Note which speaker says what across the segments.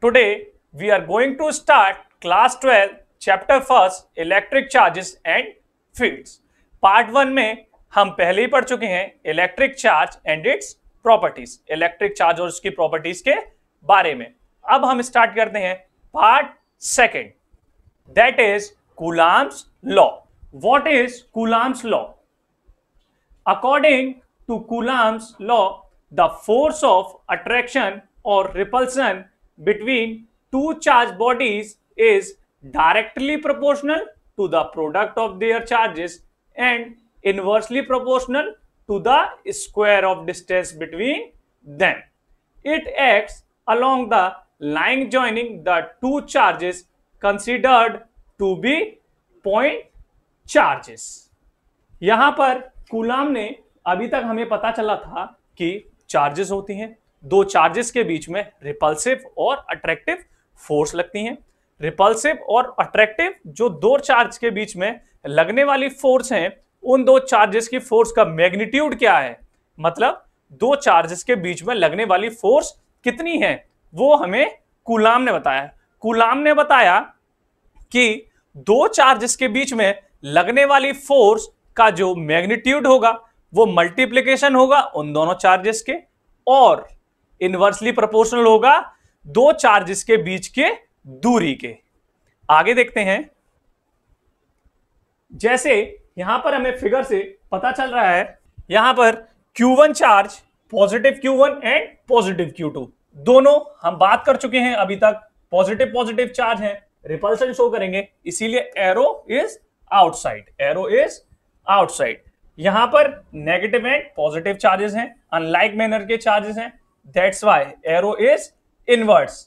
Speaker 1: Today, we are going to start class 12, chapter 1st, electric charges and fields. Part 1 में हम पहले ही पढ़ चुके हैं electric charge and its properties electric charge और उसकी प्रॉपर्टीज के बारे में अब हम स्टार्ट करते हैं part second That is Coulomb's law. What is Coulomb's law? According to Coulomb's law, the force of attraction or repulsion between two charged bodies is directly proportional to the product of their charges and inversely proportional to the square of distance between them. It acts along the line joining the two charges considered to be point charges यहां पर कुलाम ने अभी तक हमें पता चला था कि चार्जेस होती हैं दो चार्जेस के बीच में रिपल्सिव और अट्रैक्टिव फोर्स लगती हैं रिपल्सिव और अट्रैक्टिव जो दो चार्ज के बीच में लगने वाली फोर्स हैं उन दो चार्जेस की फोर्स का मैग्नीट्यूड क्या है मतलब दो चार्जेस के बीच में लगने वाली फोर्स कितनी है वो हमें कुलाम ने बताया कुलाम ने बताया कि दो चार्जेस के बीच में लगने वाली फोर्स का जो मैग्नीट्यूड होगा वो मल्टीप्लीकेशन होगा उन दोनों चार्जेस के और इनवर्सली प्रोपोर्शनल होगा दो चार्जेस के बीच के दूरी के आगे देखते हैं जैसे यहां पर हमें फिगर से पता चल रहा है यहां पर Q1 charge positive Q1 and positive Q2 दोनों हम बात कर चुके हैं अभी तक पॉजिटिव पॉजिटिव चार्ज है रिपल्सन शो करेंगे इसीलिए arrow is outside arrow is outside यहां पर नेगेटिव एंड पॉजिटिव चार्जेस हैं अनलाइक मैनर के चार्जेस हैं that's why arrow is inwards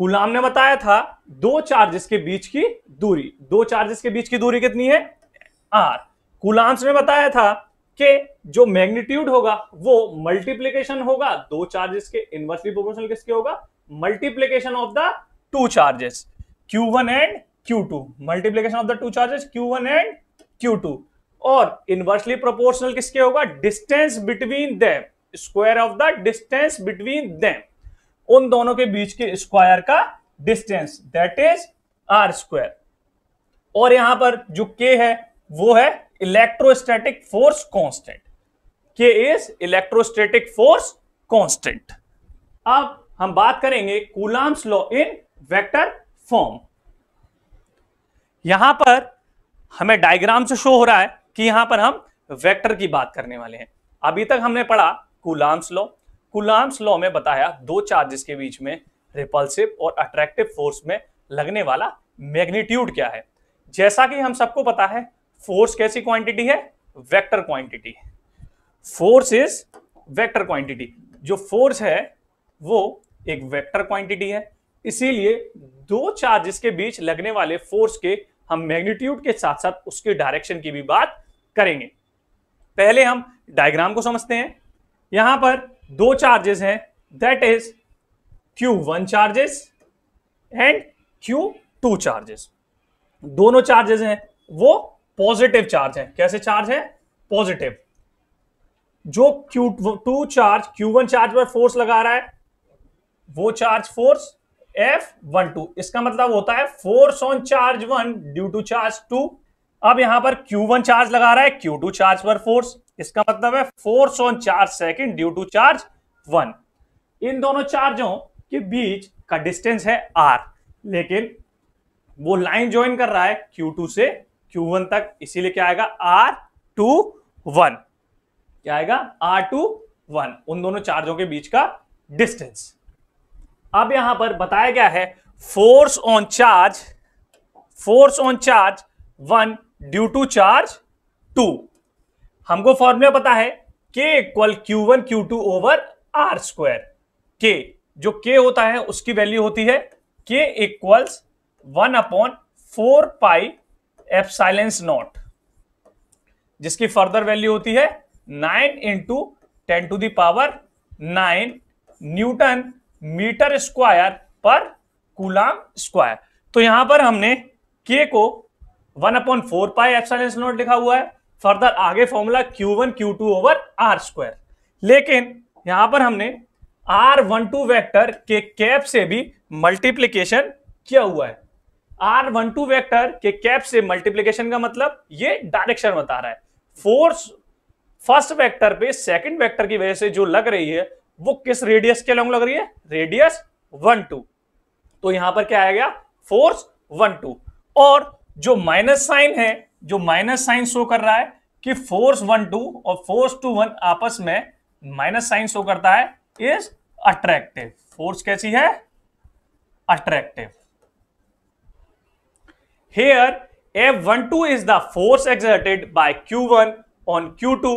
Speaker 1: Coulomb ने बताया था दो चार्जेस के बीच की दूरी दो चार्जेस के बीच की दूरी कितनी है आर कुलाम्स ने बताया था कि जो मैग्नीट्यूड होगा वो मल्टीप्लीकेशन होगा दो चार्जेस के इनवर्सली प्रोपोर्शनल किसके होगा multiplication of the two charges q1 and q2 multiplication of the two charges q1 and q2 और इनवर्सली प्रोपोर्शनल किसके होगा distance between them square of the distance between them उन दोनों के बीच के स्क्वायर का distance that is r square और यहां पर जो के है वो है electrostatic force constant K is electrostatic force constant अब हम बात करेंगे Coulomb's law in vector form यहां पर हमें डायग्राम से शो हो रहा है कि यहां पर हम वेक्टर की बात करने वाले हैं अभी तक हमने पढ़ा कूलाम्स लॉ कूलाम्स लॉ में बताया दो चार्जेस के बीच में रिपल्सिव और अट्रैक्टिव फोर्स में लगने वाला मैग्नीट्यूड क्या है जैसा कि हम सबको पता है फोर्स कैसी क्वांटिटी है vector quantity force is vector quantity जो फोर्स है वो एक वेक्टर क्वांटिटी है इसीलिए दो चार्जेस के बीच लगने वाले फोर्स के हम मैग्नीट्यूड के साथ साथ उसके डायरेक्शन की भी बात करेंगे पहले हम डायग्राम को समझते हैं यहां पर दो चार्जेस हैं that is Q1 charges and Q2 charges दोनों चार्जेस हैं वो पॉजिटिव चार्ज है कैसे चार्ज है पॉजिटिव जो Q2 चार्ज वन चार्ज पर फोर्स लगा रहा है वो charge force F one two इसका मतलब होता है force on charge one due to charge two अब यहां पर क्यू वन चार्ज लगा रहा है क्यू टू चार्ज पर फोर्स इसका मतलब है force on charge second due to charge one इन दोनों चार्जों के बीच का डिस्टेंस है आर लेकिन वो लाइन ज्वाइन कर रहा है क्यू टू से क्यू वन तक इसीलिए क्या आएगा आर टू वन क्या आएगा आर टू वन उन दोनों चार्जों के बीच का डिस्टेंस अब यहां पर बताया गया है force on charge force on charge one due to charge two हमको फॉर्मूला पता है K equal Q one Q two over r square K जो के होता है उसकी वैल्यू होती है K equals one upon four pi epsilon naught जिसकी फर्दर वैल्यू होती है nine into ten to the power nine newton metre square per Coulomb square तो यहां पर हमने के को one upon four pi epsilon naught लिखा हुआ है फर्दर आगे formula Q one Q two over r square लेकिन यहां पर हमने आर वन टू वैक्टर के कैप से भी मल्टीप्लीकेशन किया हुआ है आर वन टू वैक्टर के कैप से मल्टीप्लीकेशन का मतलब ये डायरेक्शन बता रहा है फोर्स फर्स्ट वेक्टर पे सेकंड वेक्टर की वजह से जो लग रही है वो किस रेडियस के लॉन्ग लग रही है रेडियस वन टू तो यहां पर क्या गया फोर्स वन टू और जो माइनस साइन है जो माइनस साइन शो कर रहा है कि फोर्स वन टू और फोर्स टू वन आपस में माइनस साइन शो करता है इज अट्रैक्टिव फोर्स कैसी है attractive here F one two is the force exerted by Q one on Q two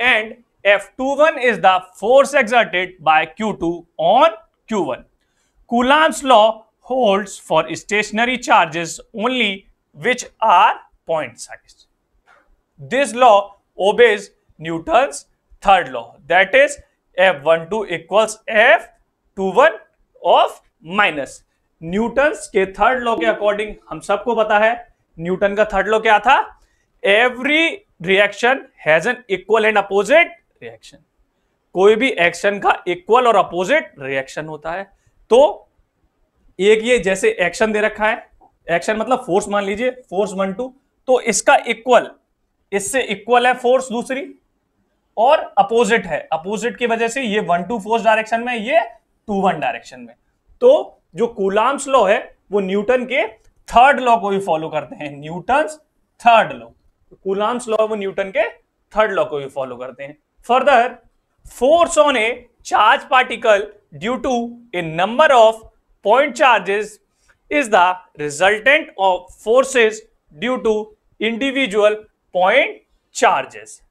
Speaker 1: and F21 is the force exerted by Q2 on Q1. Coulomb's law holds for stationary charges only which are point sized. This law obeys Newton's third law that is F12 equals F21 of minus. Newton के third law के according हम सबको पता है Newton का third law क्या था every reaction has an equal and opposite reaction कोई भी एक्शन का इक्वल और अपोजिट रिएक्शन होता है तो एक ये जैसे एक्शन दे रखा है एक्शन मतलब फोर्स मान लीजिए फोर्स वन टू तो इसका इक्वल इससे इक्वल है फोर्स दूसरी और अपोजिट है अपोजिट की वजह से ये वन टू फोर्स डायरेक्शन में ये टू वन डायरेक्शन में तो जो कुलाम्स लॉ है वो न्यूटन के थर्ड लॉ को भी फॉलो करते हैं Newton third law Coulomb's law वो न्यूटन के थर्ड लॉ को भी फॉलो करते हैं Further, force on a charge particle due to a number of point charges is the resultant of forces due to individual point charges.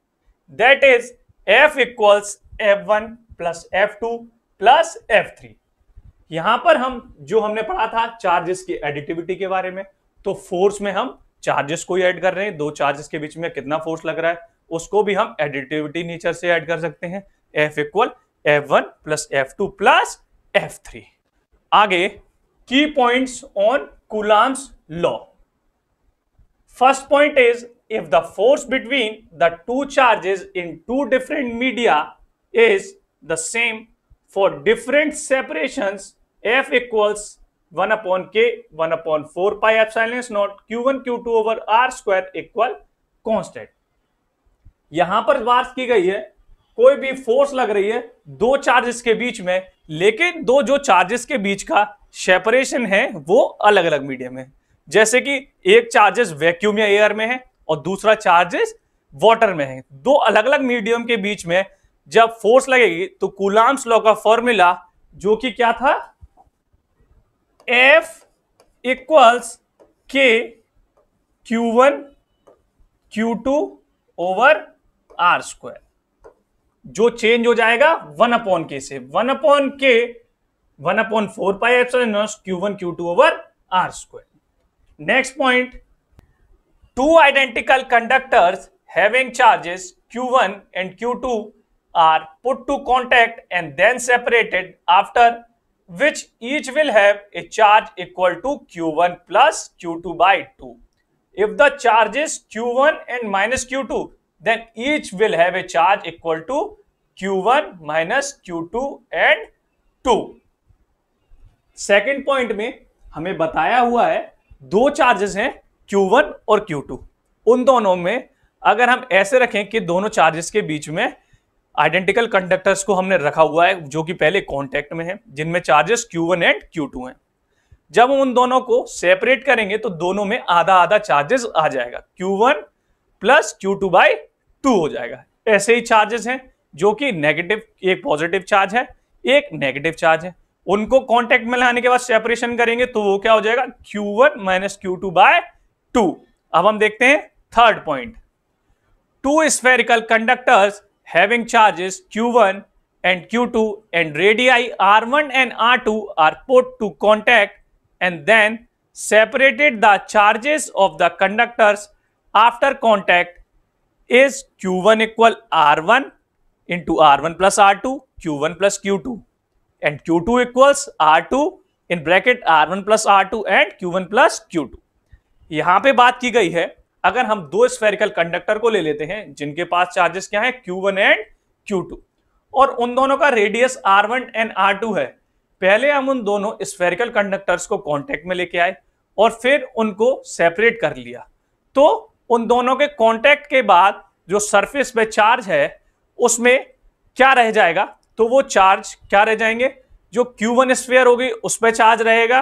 Speaker 1: That is F equals F1 plus F2 plus F3. यहां पर हम जो हमने पढ़ा था charges की additivity के बारे में तो फोर्स में हम चार्जेस को ही ऐड कर रहे हैं दो चार्जेस के बीच में कितना फोर्स लग रहा है उसको भी हम एडिटिविटी नेचर से ऐड कर सकते हैं F equal F one plus F two plus F three आगे की points on Coulomb's law first point is if the force between the two charges in two different media is the same for different separation F equals one upon K one upon four pi epsilon naught Q one Q two over r square equal constant यहां पर बात की गई है कोई भी force लग रही है दो चार्जेस के बीच में लेकिन दो जो चार्जेस के बीच का सेपरेशन है वो अलग अलग मीडियम है जैसे कि एक चार्जेस वैक्यूम या एयर में है और दूसरा चार्जेस वाटर में है दो अलग अलग मीडियम के बीच में जब फोर्स लगेगी तो कुलाम्स लॉ का फॉर्मूला जो कि क्या था F equals K Q one Q two over r square जो चेंज हो जाएगा वन अपॉन के से one upon K one upon four pi F Q one Q two over r square next point two identical conductors having charges Q one and Q two are put to contact and then separated after which each will have charge equal to Q one plus Q two by to if the charges Q one and minus Q two then each will have a charge equal to q1 minus q2 and 2. Second point में हमें बताया हुआ है दो charges हैं Q1 और Q2 उन दोनों में अगर हम ऐसे रखें कि दोनों चार्जेस के बीच में आइडेंटिकल कंडक्टर्स को हमने रखा हुआ है जो कि पहले कांटेक्ट में है जिनमें चार्जेस Q1 एंड Q2 हैं जब हम उन दोनों को सेपरेट करेंगे तो दोनों में आधा आधा चार्जेस आ जाएगा Q1 plus Q two by two हो जाएगा ऐसे ही चार्जेस हैं जो कि नेगेटिव एक पॉजिटिव चार्ज है एक नेगेटिव चार्ज है उनको कांटेक्ट में लाने के बाद सेपरेशन करेंगे तो वो क्या हो जाएगा Q one minus Q two by two अब हम देखते हैं third point two spherical conductors having charges Q one and radii R one and R two are put to contact and then separated the charges of the conductors after contact is q1 R two Q one plus Q two and Q two q2 R two in bracket R one plus R two and Q one plus Q two यहां पर बात की गई है अगर हम दो spherical conductor को ले लेते हैं जिनके पास चार्जेस क्या है Q one and Q two और उन दोनों का radius R one and R two है पहले हम उन दोनों स्फेरिकल कंडक्टर्स को कॉन्टेक्ट में लेके आए और फिर उनको सेपरेट कर लिया तो उन दोनों के कांटेक्ट के बाद जो सरफेस पे चार्ज है उसमें क्या रह जाएगा तो वो चार्ज क्या रह जाएंगे जो क्यू वन स्पेयर होगी उस पर चार्ज रहेगा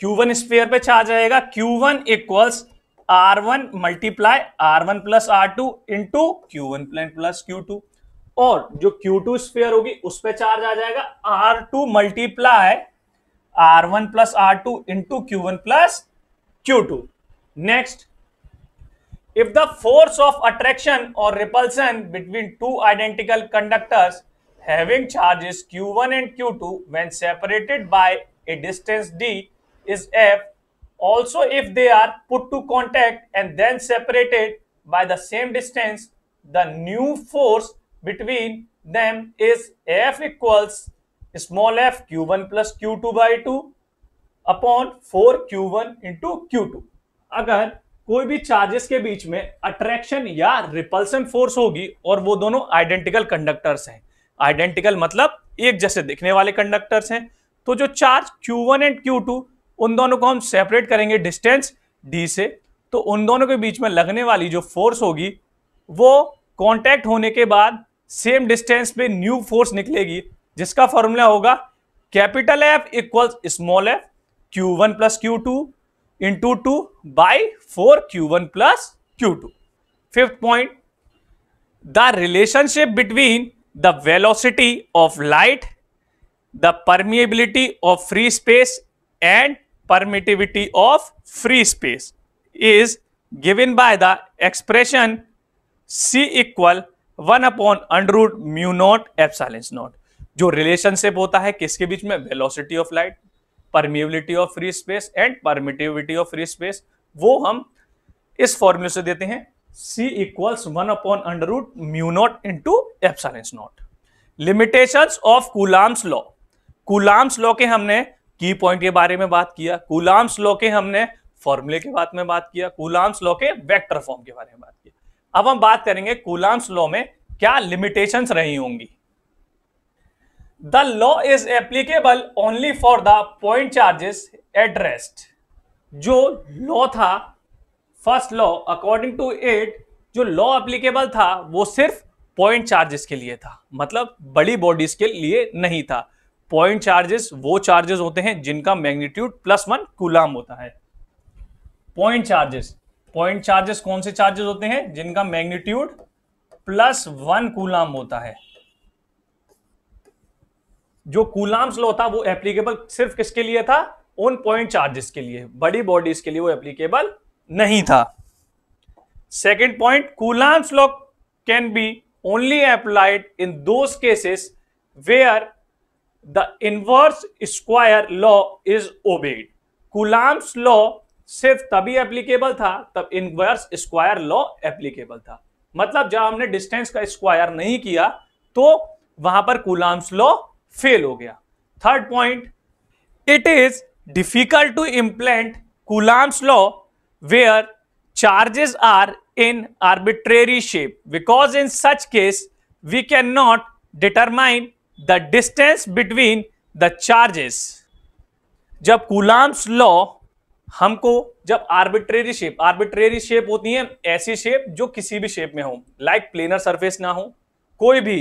Speaker 1: क्यू वन स्पेयर पे चार्ज रहेगा Q one equals R one multiply R one plus R two into Q one plus Q two और जो क्यू टू स्पेयर होगी उस पर चार्ज आ जाएगा R two multiply R one plus R two into Q one plus Q two next If the force of attraction or repulsion between two identical conductors having charges q1 and q2 when separated by a distance d is f also if they are put to contact and then separated by the same distance the new force between them is f equals small f q1 plus q2 by 2 upon 4 Q1 into Q2 again. कोई भी charges के बीच में attraction या repulsion force होगी और वो दोनों identical conductors हैं आइडेंटिकल मतलब एक जैसे दिखने वाले कंडक्टर्स हैं तो जो चार्ज Q1 एंड Q2 उन दोनों को हम सेपरेट करेंगे डिस्टेंस d से तो उन दोनों के बीच में लगने वाली जो फोर्स होगी वो कॉन्टैक्ट होने के बाद सेम डिस्टेंस पे न्यू फोर्स निकलेगी जिसका फॉर्मूला होगा capital F equals small f Q one plus Q two into two by four Q one plus Q two fifth point the relationship between the velocity of light the permeability of free space and permittivity of free space is given by the expression c equal one upon under root mu naught epsilon naught जो relationship होता है किसके बीच में velocity of light permeability of free space and permittivity of free space वो हम इस फॉर्मूले से देते हैं c equals one upon under root mu naught into epsilon is naught limitation of Coulomb's law Coulomb's law के हमने की पॉइंट के बारे में बात किया कुलाम्स लॉ के हमने फॉर्मूले के बारे में बात किया कुलाम्स लॉ के वेक्टर फॉर्म के बारे में बात किया अब हम बात करेंगे कुलाम्स लॉ में क्या लिमिटेशंस रही होंगी the law is applicable only for the point charges at जो लॉ था first law according to it जो लॉ एप्लीकेबल था वो सिर्फ पॉइंट चार्जेस के लिए था मतलब बड़ी बॉडीज के लिए नहीं था पॉइंट चार्जेस वो चार्जेस होते हैं जिनका मैग्नीट्यूड प्लस वन कुलाम होता है पॉइंट चार्जेस पॉइंट चार्जेस कौन से चार्जेस होते हैं जिनका मैग्नीट्यूड प्लस वन कुलाम होता है जो कूलाम्स लॉ था वो एप्लीकेबल सिर्फ किसके लिए था ऑन पॉइंट चार्जेस के लिए बड़ी बॉडीज के लिए वो एप्लीकेबल नहीं था second point Coulomb's law can be only applied in those cases where the inverse square law is obeyed Coulomb's law सिर्फ तभी एप्लीकेबल था तब इनवर्स स्क्वायर लॉ एप्लीकेबल था मतलब जब हमने डिस्टेंस का स्क्वायर नहीं किया तो वहां पर कूलाम्स लॉ फेल हो गया third point it is difficult to implement Coulomb's law where are in arbitrary shape because in such case we can not determine the distance between the charges जब Coulomb's law हमको जब arbitrary shape arbitrary shape होती है ऐसी shape जो किसी भी shape में हो लाइक प्लेनर सरफेस ना हो कोई भी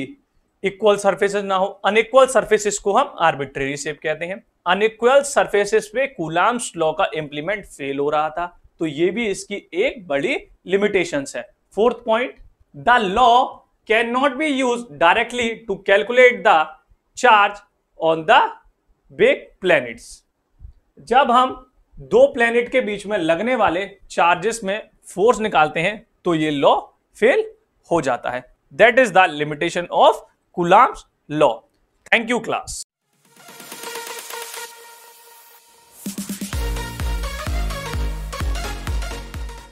Speaker 1: इक्वल सर्फेसेस ना हो अनइक्वल सर्फेसिस को हम आर्बिट्रेरी शेप कहते हैं अनइक्वल सर्फेसिस पे कुलाम्स लॉ का इंप्लीमेंट फेल हो रहा था तो ये भी इसकी एक बड़ी लिमिटेशन है fourth point the law can not be use directly to calculate the charge on the big planets जब हम दो प्लेनेट के बीच में लगने वाले चार्जेस में फोर्स निकालते हैं तो ये लॉ फेल हो जाता है that is the limitation of Coulomb's law. Thank you, class.